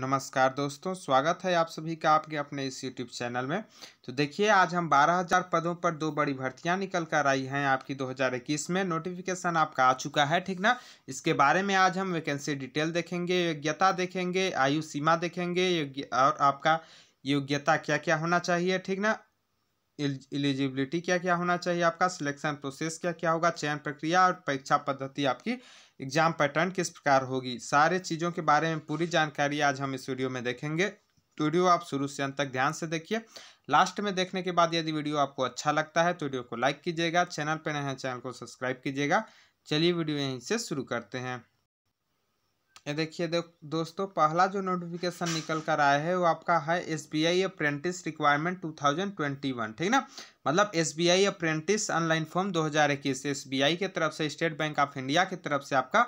नमस्कार दोस्तों स्वागत है आप सभी का आपके अपने इस यूट्यूब चैनल में तो देखिए आज हम 12,000 पदों पर दो बड़ी भर्तियां निकल कर आई हैं आपकी 2021 में नोटिफिकेशन आपका आ चुका है ठीक ना इसके बारे में आज हम वैकेंसी डिटेल देखेंगे योग्यता देखेंगे आयु सीमा देखेंगे और आपका योग्यता क्या क्या होना चाहिए ठीक ना एलिजिबिलिटी क्या क्या होना चाहिए आपका सिलेक्शन प्रोसेस क्या क्या होगा चयन प्रक्रिया और परीक्षा पद्धति आपकी एग्जाम पैटर्न किस प्रकार होगी सारे चीज़ों के बारे में पूरी जानकारी आज हम इस वीडियो में देखेंगे तो वीडियो आप शुरू से अंत तक ध्यान से देखिए लास्ट में देखने के बाद यदि वीडियो आपको अच्छा लगता है तो वीडियो को लाइक कीजिएगा चैनल पर नए हैं चैनल को सब्सक्राइब कीजिएगा चलिए वीडियो यहीं से शुरू करते हैं ये देखिए दो, दोस्तों पहला जो नोटिफिकेशन निकल कर आया है वो आपका है S B I apprentice requirement two thousand twenty one ठीक ना मतलब S B I apprentice online form दो हज़ार इक्कीस एस बी आई के तरफ से स्टेट बैंक ऑफ इंडिया की तरफ से आपका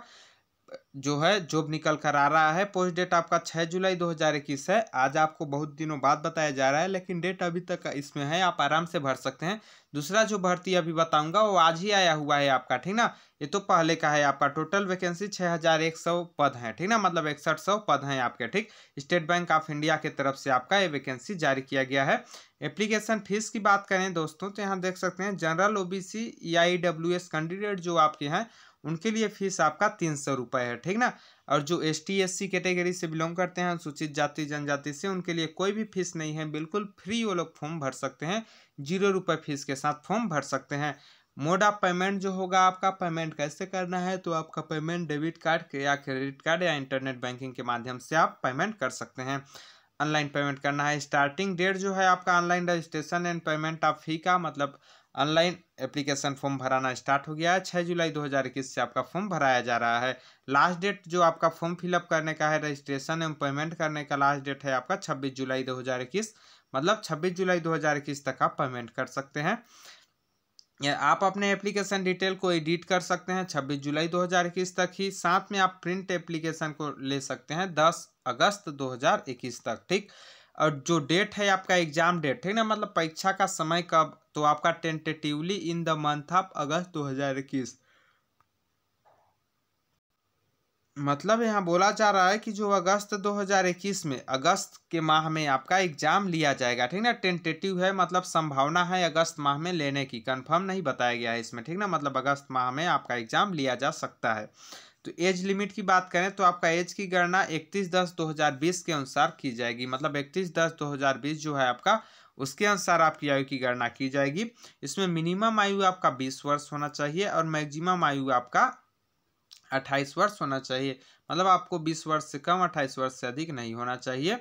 जो है जॉब निकल कर आ रहा है पोस्ट डेट आपका 6 जुलाई 2021 है आज आपको बहुत दिनों बाद बताया जा रहा है लेकिन डेट अभी तक इसमें है आप आराम से भर सकते हैं दूसरा जो भर्ती अभी बताऊंगा वो आज ही आया हुआ है आपका ठीक ना ये तो पहले का है आपका टोटल वैकेंसी छः हज़ार एक सौ पद हैं ठीक ना मतलब इकसठ सौ पद हैं आपके ठीक स्टेट बैंक ऑफ इंडिया के तरफ से आपका ये वैकेंसी जारी किया गया है एप्लीकेशन फीस की बात करें दोस्तों तो यहाँ देख सकते हैं general O B C E I W S candidate जो आपके हैं उनके लिए फीस आपका तीन सौ रुपये है ठीक ना और जो S T S C category से बिलोंग करते हैं अनुसूचित जाति जनजाति से उनके लिए कोई भी फीस नहीं है बिल्कुल फ्री वो लोग फॉर्म भर सकते हैं जीरो रुपये फीस के साथ फॉर्म भर सकते हैं मोड ऑफ पेमेंट जो होगा आपका पेमेंट कैसे करना है तो आपका पेमेंट डेबिट कार्ड या क्रेडिट कार्ड या इंटरनेट बैंकिंग के माध्यम से आप पेमेंट कर सकते हैं ऑनलाइन पेमेंट करना है स्टार्टिंग डेट जो है आपका online registration and payment of fee का मतलब ऑनलाइन एप्लीकेशन फॉर्म भराना स्टार्ट हो गया है छः जुलाई 2021 से आपका फॉर्म भराया जा रहा है लास्ट डेट जो आपका फॉर्म फिलअप करने का है रजिस्ट्रेशन एवं पेमेंट करने का लास्ट डेट है आपका 26 जुलाई 2021 मतलब 26 जुलाई 2021 तक आप पेमेंट कर सकते हैं आप अपने एप्लीकेशन डिटेल को एडिट कर सकते हैं छब्बीस जुलाई इक्कीस तक ही साथ में आप प्रिंट एप्लीकेशन को ले सकते हैं दस अगस्त इक्कीस तक ठीक और जो डेट है आपका एग्जाम डेट ठीक ना मतलब परीक्षा का समय कब तो आपका tentatively in the month of August दो हजार इक्कीस मतलब यहाँ बोला जा रहा है कि जो अगस्त 2021 में अगस्त के माह में आपका एग्जाम लिया जाएगा ठीक ना टेंटेटिव है मतलब संभावना है अगस्त माह में लेने की कंफर्म नहीं बताया गया है इसमें ठीक ना मतलब अगस्त माह में आपका एग्जाम लिया जा सकता है तो एज लिमिट की बात करें तो आपका एज की गणना 31 दस 2020 के अनुसार की जाएगी मतलब 31 दस 2020 जो है आपका उसके अनुसार आपकी आयु की गणना की जाएगी इसमें मिनिमम आयु आपका बीस वर्ष होना चाहिए और मैक्सिमम आयु आपका अट्ठाईस वर्ष होना चाहिए मतलब आपको बीस वर्ष से कम अट्ठाईस वर्ष से अधिक नहीं होना चाहिए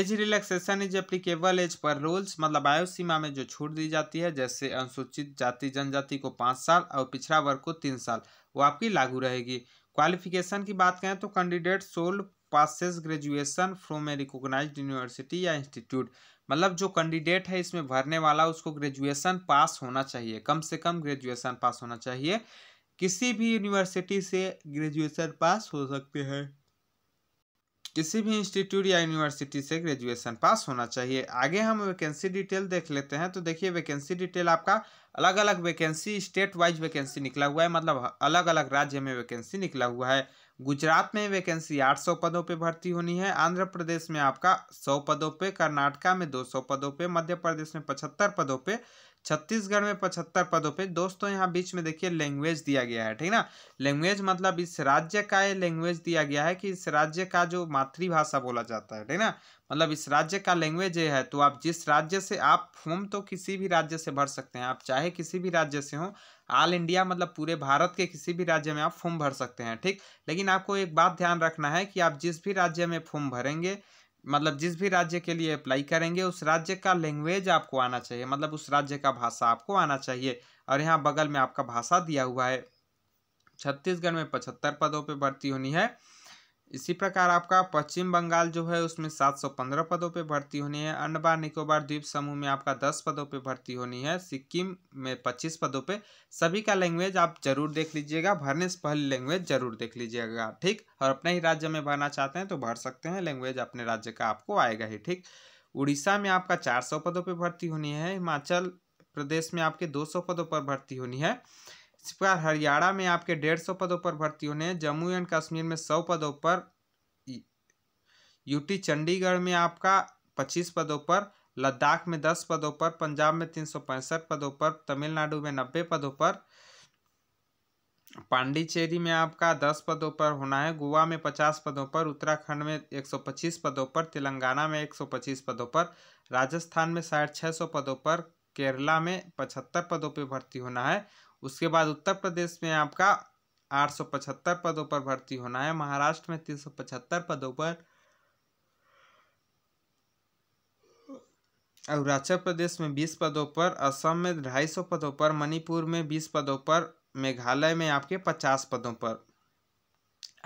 age relaxation is applicable as per rules मतलब आयु सीमा में जो छूट दी जाती है जैसे अनुसूचित जाति जनजाति को पाँच साल और पिछड़ा वर्ग को तीन साल वो आपकी लागू रहेगी क्वालिफिकेशन की बात करें तो candidate should possess graduation from a recognised university या इंस्टीट्यूट मतलब जो कैंडिडेट है इसमें भरने वाला उसको ग्रेजुएशन पास होना चाहिए कम से कम ग्रेजुएशन पास होना चाहिए किसी भी यूनिवर्सिटी से ग्रेजुएशन पास हो सकते हैं किसी भी इंस्टीट्यूट या यूनिवर्सिटी से ग्रेजुएशन पास होना चाहिए आगे हम वैकेंसी डिटेल देख लेते हैं तो देखिए वैकेंसी डिटेल आपका अलग अलग वैकेंसी स्टेट वाइज वैकेंसी निकला हुआ है मतलब अलग अलग राज्य में वैकेंसी निकला हुआ है गुजरात में वैकेंसी 800 पदों पे भर्ती होनी है आंध्र प्रदेश में आपका 100 पदों पे कर्नाटका में 200 पदों पे मध्य प्रदेश में 75 पदों पे छत्तीसगढ़ में पचहत्तर पदों पे दोस्तों यहाँ बीच में देखिए लैंग्वेज दिया गया है ठीक ना लैंग्वेज मतलब इस राज्य का ये लैंग्वेज दिया गया है कि इस राज्य का जो मातृभाषा बोला जाता है ठीक ना मतलब इस राज्य का लैंग्वेज ये है तो आप जिस राज्य से आप फॉर्म तो किसी भी राज्य से भर सकते हैं आप चाहे किसी भी राज्य से हों ऑल इंडिया मतलब पूरे भारत के किसी भी राज्य में आप फॉर्म भर सकते हैं ठीक लेकिन आपको एक बात ध्यान रखना है कि आप जिस भी राज्य में फॉर्म भरेंगे मतलब जिस भी राज्य के लिए अप्लाई करेंगे उस राज्य का लैंग्वेज आपको आना चाहिए मतलब उस राज्य का भाषा आपको आना चाहिए और यहाँ बगल में आपका भाषा दिया हुआ है छत्तीसगढ़ में पचहत्तर पदों पर भर्ती होनी है इसी प्रकार आपका पश्चिम बंगाल जो है उसमें 715 पदों पे भर्ती होनी है अंडमान निकोबार द्वीप समूह में आपका 10 पदों पे भर्ती होनी है सिक्किम में 25 पदों पे सभी का लैंग्वेज आप जरूर देख लीजिएगा भरने से पहले लैंग्वेज जरूर देख लीजिएगा ठीक और अपने ही राज्य में भरना चाहते हैं तो भर सकते हैं लैंग्वेज अपने राज्य का आपको आएगा ही ठीक उड़ीसा में आपका चार पदों पर भर्ती होनी है हिमाचल प्रदेश में आपके दो पदों पर भर्ती होनी है इस प्रकार हरियाणा में आपके डेढ़ सौ पदों पर भर्ती होने हैं जम्मू एंड कश्मीर में सौ पदों पर यूटी चंडीगढ़ में आपका पच्चीस पदों पर लद्दाख में दस पदों पर पंजाब में तीन सौ पैंसठ पदों पर तमिलनाडु में नब्बे पदों पर पांडिचेरी में आपका दस पदों पर होना है गोवा में पचास पदों पर उत्तराखंड में एक सौ पच्चीस पदों पर तेलंगाना में एक सौ पच्चीस पदों पर राजस्थान में साठ छः सौ पदों पर केरला में पचहत्तर पदों पर भर्ती होना है उसके बाद उत्तर प्रदेश में आपका 875 पदों पर भर्ती होना है महाराष्ट्र में 375 पदों पर अरुणाचल प्रदेश में 20 पदों पर असम में 250 पदों पर मणिपुर में 20 पदों पर मेघालय में आपके 50 पदों पर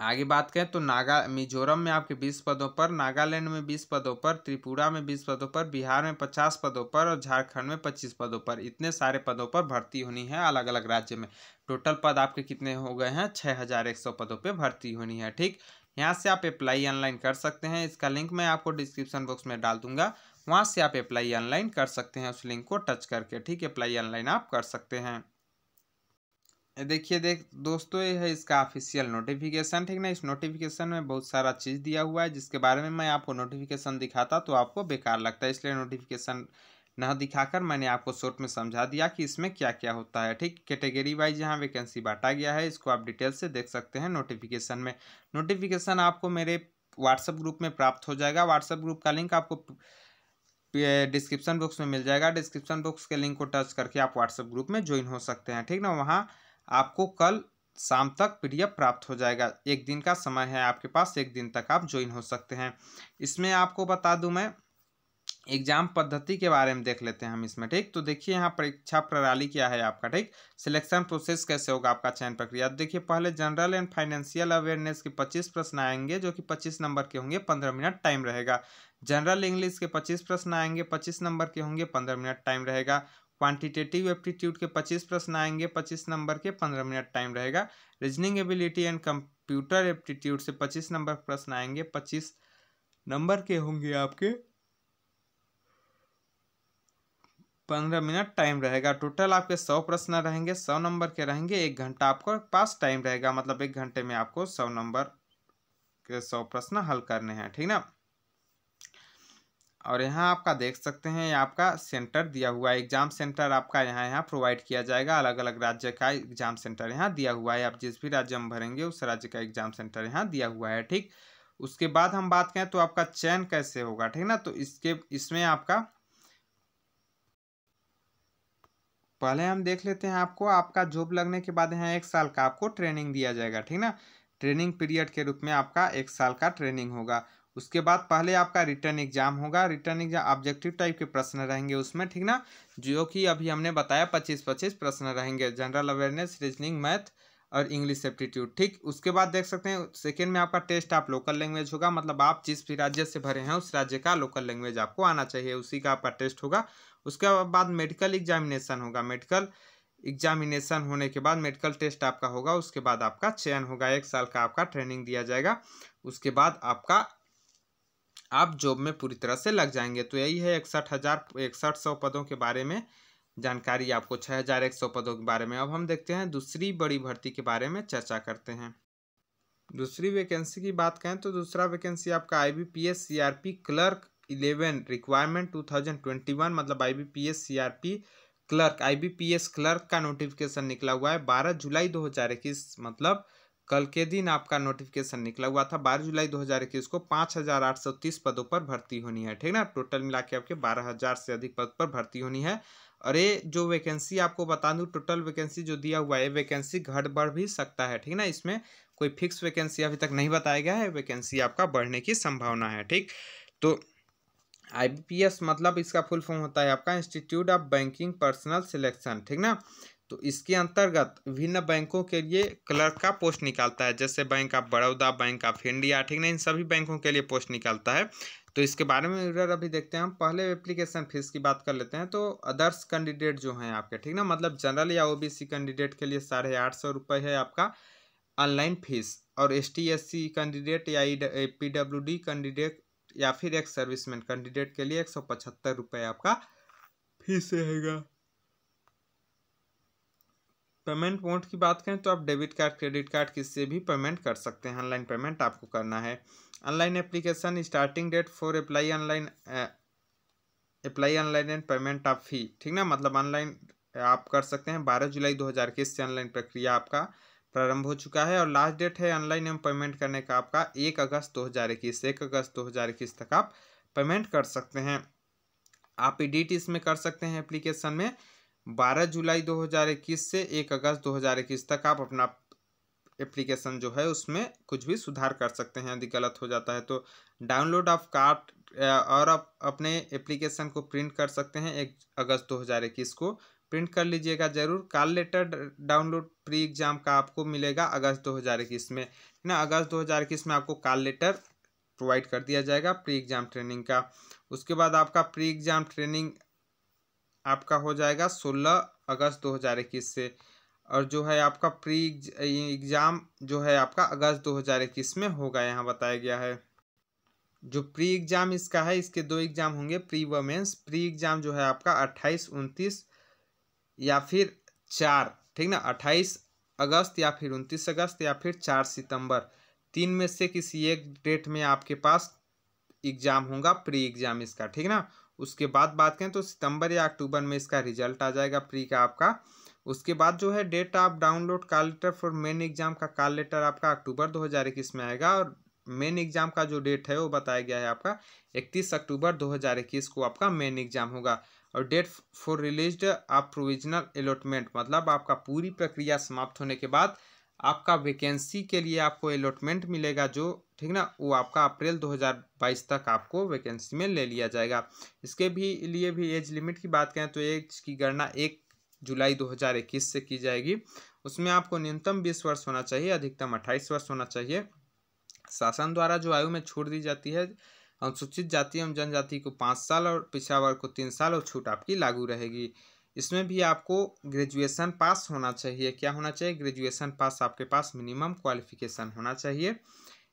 आगे बात करें तो नागा मिजोरम में आपके बीस पदों पर नागालैंड में बीस पदों पर त्रिपुरा में बीस पदों पर बिहार में पचास पदों पर और झारखंड में पच्चीस पदों पर इतने सारे पदों पर भर्ती होनी है अलग अलग राज्य में टोटल पद आपके कितने हो गए हैं छः हज़ार एक सौ पदों पर भर्ती होनी है ठीक यहाँ से आप अप्लाई ऑनलाइन कर सकते हैं इसका लिंक मैं आपको डिस्क्रिप्शन बॉक्स में डाल दूंगा वहाँ से आप अप्लाई ऑनलाइन कर सकते हैं उस लिंक को टच करके ठीक अप्लाई ऑनलाइन आप कर सकते हैं देखिए देख दोस्तों ये है इसका ऑफिशियल नोटिफिकेशन ठीक ना इस नोटिफिकेशन में बहुत सारा चीज़ दिया हुआ है जिसके बारे में मैं आपको नोटिफिकेशन दिखाता तो आपको बेकार लगता है इसलिए नोटिफिकेशन न दिखाकर मैंने आपको शॉर्ट में समझा दिया कि इसमें क्या क्या होता है ठीक कैटेगरी वाइज यहाँ वैकेंसी बांटा गया है इसको आप डिटेल से देख सकते हैं नोटिफिकेशन में नोटिफिकेशन आपको मेरे व्हाट्सअप ग्रुप में प्राप्त हो जाएगा व्हाट्सअप ग्रुप का लिंक आपको डिस्क्रिप्शन बॉक्स में मिल जाएगा डिस्क्रिप्शन बॉक्स के लिंक को टच करके आप व्हाट्सअप ग्रुप में ज्वाइन हो सकते हैं ठीक ना वहाँ आपको कल शाम तक पीडीएफ प्राप्त हो जाएगा एक दिन का समय है आपके पास एक दिन तक आप ज्वाइन हो सकते हैं इसमें आपको बता दूं मैं एग्जाम पद्धति के बारे में देख लेते हैं हम इसमें ठीक तो देखिए यहाँ परीक्षा प्रणाली क्या है आपका ठीक सिलेक्शन प्रोसेस कैसे होगा आपका चयन प्रक्रिया देखिए पहले जनरल एंड फाइनेंशियल अवेयरनेस के 25 प्रश्न आएंगे जो कि 25 नंबर के होंगे 15 मिनट टाइम रहेगा जनरल इंग्लिश के 25 प्रश्न आएंगे 25 नंबर के होंगे 15 मिनट टाइम रहेगा क्वांटिटेटिव एप्टीट्यूड के पच्चीस प्रश्न आएंगे पच्चीस नंबर के पंद्रह मिनट टाइम रहेगा reasoning ability and computer aptitude से पच्चीस नंबर प्रश्न आएंगे पच्चीस नंबर के होंगे आपके पंद्रह मिनट टाइम रहेगा टोटल आपके सौ प्रश्न रहेंगे सौ नंबर के रहेंगे एक घंटा आपको पास टाइम रहेगा मतलब एक घंटे में आपको सौ नंबर के सौ प्रश्न हल करने हैं ठीक ना और यहाँ आपका देख सकते हैं आपका सेंटर दिया हुआ है एग्ज़ाम सेंटर आपका यहाँ यहाँ प्रोवाइड किया जाएगा अलग अलग राज्य का एग्ज़ाम सेंटर यहाँ दिया हुआ है आप जिस भी राज्य में भरेंगे उस राज्य का एग्ज़ाम सेंटर यहाँ दिया हुआ है ठीक उसके बाद हम बात करें तो आपका चयन कैसे होगा ठीक ना तो इसके इसमें आपका पहले हम देख लेते हैं आपको आपका जॉब लगने के बाद यहाँ एक साल का आपको ट्रेनिंग दिया जाएगा ठीक ना ट्रेनिंग पीरियड के रूप में आपका एक साल का ट्रेनिंग होगा उसके बाद पहले आपका रिटर्न एग्जाम होगा रिटर्न एग्जाम ऑब्जेक्टिव टाइप के प्रश्न रहेंगे उसमें ठीक ना जो कि अभी हमने बताया पच्चीस पच्चीस प्रश्न रहेंगे जनरल अवेयरनेस रीजनिंग मैथ और इंग्लिश एप्टीट्यूड ठीक उसके बाद देख सकते हैं सेकेंड में आपका टेस्ट आप लोकल लैंग्वेज होगा मतलब आप जिस भी राज्य से भरे हैं उस राज्य का लोकल लैंग्वेज आपको आना चाहिए उसी का आपका टेस्ट होगा उसके बाद मेडिकल एग्जामिनेशन होगा मेडिकल एग्जामिनेशन होने के बाद मेडिकल टेस्ट आपका होगा उसके बाद आपका चयन होगा एक साल का आपका ट्रेनिंग दिया जाएगा उसके बाद आपका आप जॉब में पूरी तरह से लग जाएंगे तो यही है इकसठ हज़ार इकसठ सौ पदों के बारे में जानकारी आपको छः हज़ार एक सौ पदों के बारे में अब हम देखते हैं दूसरी बड़ी भर्ती के बारे में चर्चा करते हैं दूसरी वैकेंसी की बात करें तो दूसरा वैकेंसी आपका I B P S C R P clerk eleven requirement two thousand twenty one मतलब I B P S C R P clerk I B P S clerk का नोटिफिकेशन निकला हुआ है बारह जुलाई दो हज़ार इक्कीस मतलब कल के दिन आपका नोटिफिकेशन निकला हुआ था बारह जुलाई दो हज़ार इक्कीस को पांच हज़ार आठ सौ तीस पदों पर भर्ती होनी है ठीक ना टोटल मिला के आपके बारह हज़ार से अधिक पद पर भर्ती होनी है और ये जो वैकेंसी आपको बता दूँ टोटल वैकेंसी जो दिया हुआ है वैकेंसी घट बढ़ भी सकता है ठीक ना इसमें कोई फिक्स वैकेंसी अभी तक नहीं बताया गया है वैकेंसी आपका बढ़ने की संभावना है ठीक तो आई मतलब इसका फुल फॉर्म होता है आपका institute of banking personnel selection ठीक ना तो इसके अंतर्गत विभिन्न बैंकों के लिए क्लर्क का पोस्ट निकालता है जैसे bank of Baroda bank of India ठीक ना इन सभी बैंकों के लिए पोस्ट निकालता है तो इसके बारे में विवरण अभी देखते हैं हम पहले एप्लीकेशन फीस की बात कर लेते हैं तो अदर्स कैंडिडेट जो हैं आपके ठीक ना मतलब जनरल या ओबीसी कैंडिडेट के लिए साढ़े आठ सौ रुपये है आपका ऑनलाइन फीस और S T S C candidate या पी डब्ल्यू डी कैंडिडेट या फिर एक सर्विसमैन कैंडिडेट के लिए एक सौ पचहत्तर रुपये आपका फीस रहेगा पेमेंट मोड की बात करें तो आप डेबिट कार्ड क्रेडिट कार्ड किससे भी पेमेंट कर सकते हैं ऑनलाइन पेमेंट आपको करना है online application starting date for apply online apply online and payment of fee ठीक ना मतलब ऑनलाइन आप कर सकते हैं बारह जुलाई दो हज़ार इक्कीस से ऑनलाइन प्रक्रिया आपका प्रारंभ हो चुका है और लास्ट डेट है ऑनलाइन एवं पेमेंट करने का आपका एक अगस्त दो हज़ार इक्कीस एक अगस्त दो हज़ार इक्कीस तक आप पेमेंट कर सकते हैं आप एडिट इसमें कर सकते हैं एप्लीकेशन में 12 जुलाई 2021 से 1 अगस्त 2021 तक आप अपना एप्लीकेशन जो है उसमें कुछ भी सुधार कर सकते हैं यदि गलत हो जाता है तो डाउनलोड ऑफ कार्ड और आप अपने एप्लीकेशन को प्रिंट कर सकते हैं एक अगस्त 2021 को प्रिंट कर लीजिएगा जरूर call letter download pre exam का आपको मिलेगा अगस्त इक्कीस में ना अगस्त इक्कीस में आपको कॉल लेटर प्रोवाइड कर दिया जाएगा प्री एग्ज़ाम ट्रेनिंग का उसके बाद आपका प्री एग्ज़ाम ट्रेनिंग आपका हो जाएगा सोलह अगस्त दो हज़ार इक्कीस से और जो है आपका प्री एग्ज़ाम जो है आपका अगस्त दो हज़ार इक्कीस में होगा यहाँ बताया गया है जो प्री एग्ज़ाम इसका है इसके दो एग्ज़ाम होंगे प्री वमेंस प्री एग्ज़ाम जो है आपका अट्ठाईस उनतीस या फिर चार ठीक ना अट्ठाईस अगस्त या फिर उनतीस अगस्त या फिर चार सितंबर तीन में से किसी एक डेट में आपके पास एग्ज़ाम होगा प्री एग्ज़ाम इसका ठीक ना उसके बाद बात करें तो सितंबर या अक्टूबर में इसका रिजल्ट आ जाएगा प्री का आपका उसके बाद जो है डेट आप download call letter for main exam का कॉल लेटर आपका अक्टूबर 2021 में आएगा और मेन एग्जाम का जो डेट है वो बताया गया है आपका 31 अक्टूबर 2021 को आपका मेन एग्जाम होगा और डेट फॉर रिलीज आप प्रोविजनल अलॉटमेंट मतलब आपका पूरी प्रक्रिया समाप्त होने के बाद आपका वैकेंसी के लिए आपको अलॉटमेंट मिलेगा जो ठीक ना वो आपका अप्रैल 2022 तक आपको वैकेंसी में ले लिया जाएगा इसके भी लिए भी एज लिमिट की बात करें तो एज की गणना एक जुलाई 2021 से की जाएगी उसमें आपको न्यूनतम 20 वर्ष होना चाहिए अधिकतम 28 वर्ष होना चाहिए शासन द्वारा जो आयु में छूट दी जाती है अनुसूचित जाति एवं जनजाति को पाँच साल और पिछड़ा वर्ग को तीन साल और छूट आपकी लागू रहेगी इसमें भी आपको ग्रेजुएसन पास होना चाहिए क्या होना चाहिए ग्रेजुएसन पास आपके पास मिनिमम क्वालिफिकेशन होना चाहिए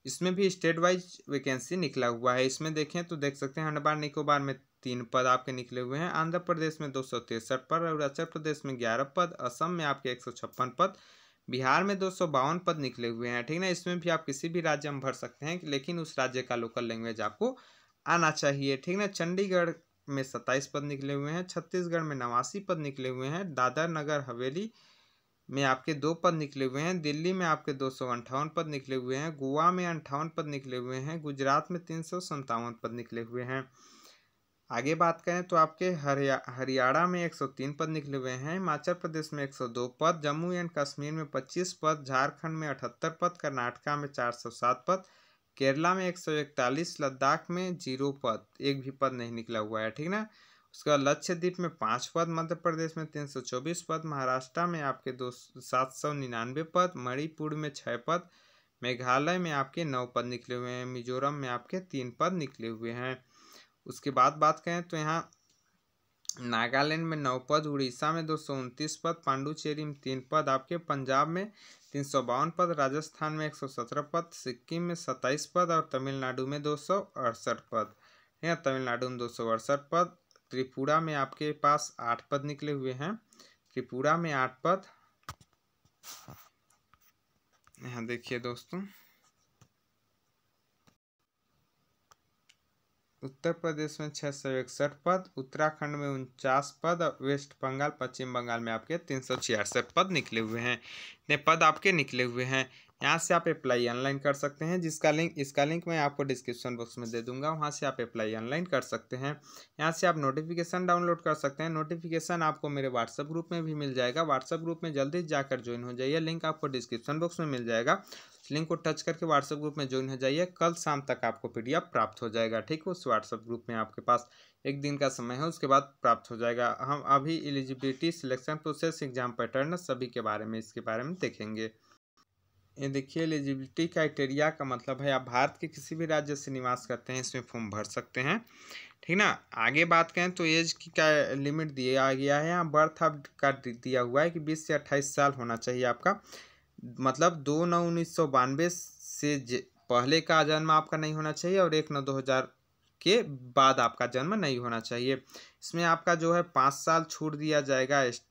इसमें भी स्टेट वाइज वैकेंसी निकला हुआ है इसमें देखें तो देख सकते हैं अंडमान निकोबार में तीन पद आपके निकले हुए हैं आंध्र प्रदेश में दो सौ तिरसठ पद अरुणाचल प्रदेश में ग्यारह पद असम में आपके एक सौ छप्पन पद बिहार में दो सौ बावन पद निकले हुए हैं ठीक ना इसमें भी आप किसी भी राज्य में भर सकते हैं लेकिन उस राज्य का लोकल लैंग्वेज आपको आना चाहिए ठीक ना चंडीगढ़ में सत्ताईस पद निकले हुए हैं छत्तीसगढ़ में नवासी पद निकले हुए हैं दादर नगर हवेली में आपके दो पद निकले हुए हैं दिल्ली में आपके दो सौ अंठावन पद निकले हुए हैं गोवा में अंठावन पद निकले हुए हैं गुजरात में तीन सौ संतावन पद निकले हुए हैं आगे बात करें तो आपके हरिया हरियाणा में एक सौ तीन पद निकले हुए हैं हिमाचल प्रदेश में एक सौ दो पद जम्मू एंड कश्मीर में पच्चीस पद झारखंड में अठहत्तर पद कर्नाटका में चार सौ सात पद केरला में एक सौ इकतालीस लद्दाख में जीरो पद एक भी पद नहीं निकला हुआ है ठीक ना उसके बाद लक्षद्वीप में पाँच पद मध्य प्रदेश में तीन सौ चौबीस पद महाराष्ट्र में आपके दो सात सौ निन्यानवे पद मणिपुर में छः पद मेघालय में आपके नौ पद निकले हुए हैं मिजोरम में आपके तीन पद निकले हुए हैं उसके बाद बात करें तो यहाँ नागालैंड में नौ पद उड़ीसा में दो सौ उनतीस पद पांडुचेरी में तीन पद आपके पंजाब में तीन सौ बावन पद राजस्थान में एक सौ सत्रह पद सिक्किम में सत्ताईस पद और तमिलनाडु में दो सौ अड़सठ पद यहाँ तमिलनाडु में दो सौ अड़सठ पद त्रिपुरा में आपके पास आठ पद निकले हुए हैं त्रिपुरा में आठ पद यहाँ देखिए दोस्तों उत्तर प्रदेश में छः सौ इकसठ पद उत्तराखंड में उनचास पद और वेस्ट बंगाल पश्चिम बंगाल में आपके तीन सौ छियासठ पद निकले हुए हैं इतने पद आपके निकले हुए हैं यहाँ से आप अप्लाई ऑनलाइन कर सकते हैं जिसका लिंक इसका लिंक मैं आपको डिस्क्रिप्शन बॉक्स में दे दूंगा वहाँ से आप अप्लाई ऑनलाइन कर सकते हैं यहाँ से आप नोटिफिकेशन डाउनलोड कर सकते हैं नोटिफिकेशन आपको मेरे व्हाट्सअप ग्रुप में भी मिल जाएगा व्हाट्सअप ग्रुप में जल्दी जाकर ज्वाइन हो जाइए लिंक आपको डिस्क्रिप्शन बॉक्स में मिल जाएगा लिंक को टच करके व्हाट्सअप ग्रुप में ज्वाइन हो जाइए कल शाम तक आपको पी प्राप्त हो जाएगा ठीक है उस व्हाट्सअप ग्रुप में आपके पास एक दिन का समय है उसके बाद प्राप्त हो जाएगा हम अभी eligibility selection process exam pattern सभी के बारे में इसके बारे में देखेंगे ये देखिए एलिजिबिलिटी क्राइटेरिया का मतलब है आप भारत के किसी भी राज्य से निवास करते हैं इसमें फॉर्म भर सकते हैं ठीक ना आगे बात करें तो एज की क्या लिमिट दिया गया है यहाँ बर्थ आप का दिया हुआ है कि बीस से अट्ठाईस साल होना चाहिए आपका मतलब दो नौ उन्नीस सौ बानवे से पहले का जन्म आपका नहीं होना चाहिए और एक नौ दो हज़ार के बाद आपका जन्म नहीं होना चाहिए इसमें आपका जो है पाँच साल छूट दिया जाएगा एस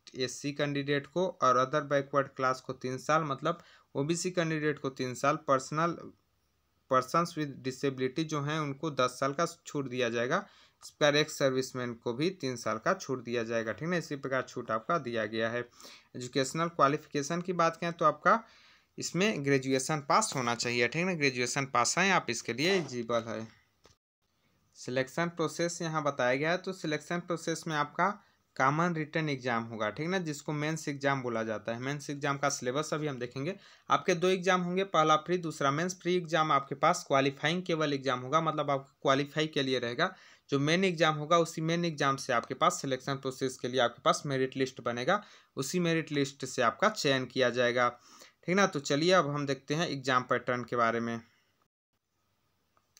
सी कैंडिडेट को और अदर बैकवर्ड क्लास को तीन साल मतलब ओबीसी कैंडिडेट को तीन साल पर्सनल पर्सनस विद डिसेबिलिटी जो हैं उनको दस साल का छूट दिया जाएगा इस प्रकार सर्विस सर्विसमैन को भी तीन साल का छूट दिया जाएगा ठीक है इसी प्रकार छूट आपका दिया गया है एजुकेशनल क्वालिफिकेशन की बात करें तो आपका इसमें ग्रेजुएसन पास होना चाहिए ठीक ना ग्रेजुएसन पास हैं आप इसके लिए एलिजिबल है सिलेक्शन प्रोसेस यहाँ बताया गया है तो सिलेक्शन प्रोसेस में आपका कॉमन रिटर्न एग्जाम होगा ठीक ना जिसको मेंस एग्जाम बोला जाता है मेंस एग्जाम का सिलेबस अभी हम देखेंगे आपके दो एग्जाम होंगे पहला फ्री दूसरा मेंस फ्री एग्जाम आपके पास क्वालिफाइंग केवल एग्जाम होगा मतलब आप क्वालिफाई के लिए रहेगा जो मेन एग्जाम होगा उसी मेन एग्जाम से आपके पास सिलेक्शन प्रोसेस के लिए आपके पास मेरिट लिस्ट बनेगा उसी मेरिट लिस्ट से आपका चयन किया जाएगा ठीक ना तो चलिए अब हम देखते हैं एग्जाम पैटर्न के बारे में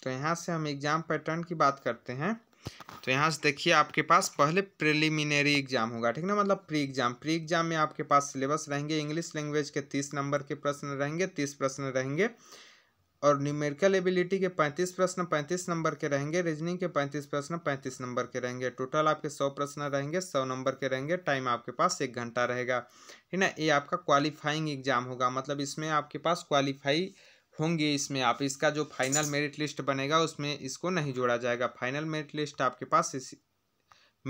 तो यहाँ से हम एग्जाम पैटर्न की बात करते हैं तो यहाँ से देखिए आपके पास पहले प्रिलिमिनरी एग्जाम होगा ठीक ना मतलब प्री एग्जाम प्री एग्जाम में आपके पास सिलेबस रहेंगे इंग्लिश लैंग्वेज के तीस नंबर के प्रश्न रहेंगे तीस प्रश्न रहेंगे और न्यूमेरिकल एबिलिटी के पैंतीस प्रश्न पैंतीस नंबर के रहेंगे रीजनिंग के पैंतीस प्रश्न पैंतीस नंबर के रहेंगे टोटल आपके सौ प्रश्न रहेंगे सौ नंबर के रहेंगे टाइम आपके पास एक घंटा रहेगा ठीक ना ये आपका क्वालिफाइंग एग्जाम होगा मतलब इसमें आपके पास क्वालिफाई होंगे इसमें आप इसका जो फाइनल मेरिट लिस्ट बनेगा उसमें इसको नहीं जोड़ा जाएगा फाइनल मेरिट लिस्ट आपके पास इस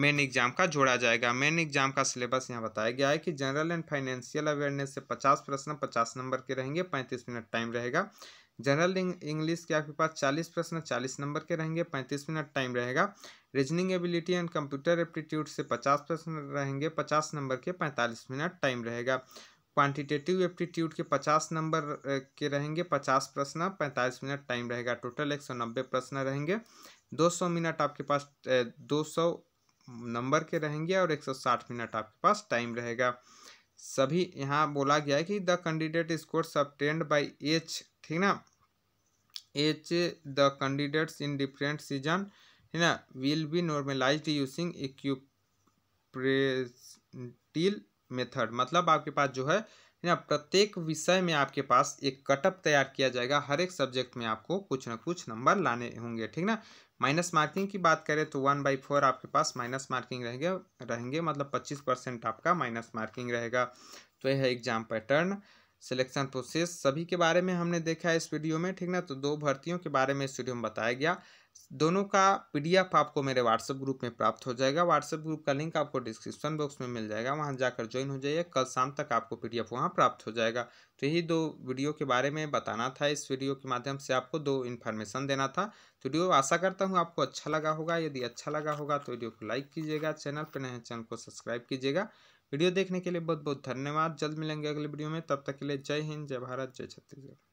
मेन एग्जाम का जोड़ा जाएगा मेन एग्जाम का सिलेबस यहाँ बताया गया है कि जनरल एंड फाइनेंशियल अवेयरनेस से पचास प्रश्न पचास नंबर के रहेंगे पैंतीस मिनट टाइम रहेगा जनरल इंग्लिश के आपके पास चालीस प्रश्न चालीस नंबर के रहेंगे पैंतीस मिनट टाइम रहेगा reasoning ability and computer aptitude से पचास प्रश्न रहेंगे पचास नंबर के पैंतालीस मिनट टाइम रहेगा क्वांटिटेटिव एप्टीट्यूड के पचास नंबर के रहेंगे पचास प्रश्न पैंतालीस मिनट टाइम रहेगा टोटल एक सौ नब्बे प्रश्न रहेंगे दो सौ मिनट आपके पास दो सौ नंबर के रहेंगे और एक सौ साठ मिनट आपके पास टाइम रहेगा सभी यहाँ बोला गया है कि the candidate score tend by h ठीक ना h the candidates in different season है ना will be normalize using teal method मतलब आपके पास जो है ना प्रत्येक विषय में आपके पास एक कटअप तैयार किया जाएगा हर एक सब्जेक्ट में आपको कुछ ना कुछ नंबर लाने होंगे ठीक ना माइनस मार्किंग की बात करें तो वन बाई फोर आपके पास माइनस मार्किंग रहेंगे रहेंगे मतलब पच्चीस परसेंट आपका माइनस मार्किंग रहेगा तो यह है एग्जाम पैटर्न सिलेक्शन प्रोसेस सभी के बारे में हमने देखा है इस वीडियो में ठीक ना तो दो भर्तियों के बारे में इस वीडियो में बताया गया दोनों का पीडीएफ आपको मेरे व्हाट्सएप ग्रुप में प्राप्त हो जाएगा व्हाट्सएप ग्रुप का लिंक आपको डिस्क्रिप्शन बॉक्स में मिल जाएगा वहां जाकर ज्वाइन हो जाइए कल शाम तक आपको पीडीएफ वहां प्राप्त हो जाएगा तो यही दो वीडियो के बारे में बताना था इस वीडियो के माध्यम से आपको दो इन्फॉर्मेशन देना था तो वीडियो आशा करता हूँ आपको अच्छा लगा होगा यदि अच्छा लगा होगा तो वीडियो को लाइक कीजिएगा चैनल पर नए चैनल को सब्सक्राइब कीजिएगा वीडियो देखने के लिए बहुत बहुत धन्यवाद जल्द मिलेंगे अगले वीडियो में तब तक के लिए जय हिंद जय भारत जय छत्तीसगढ़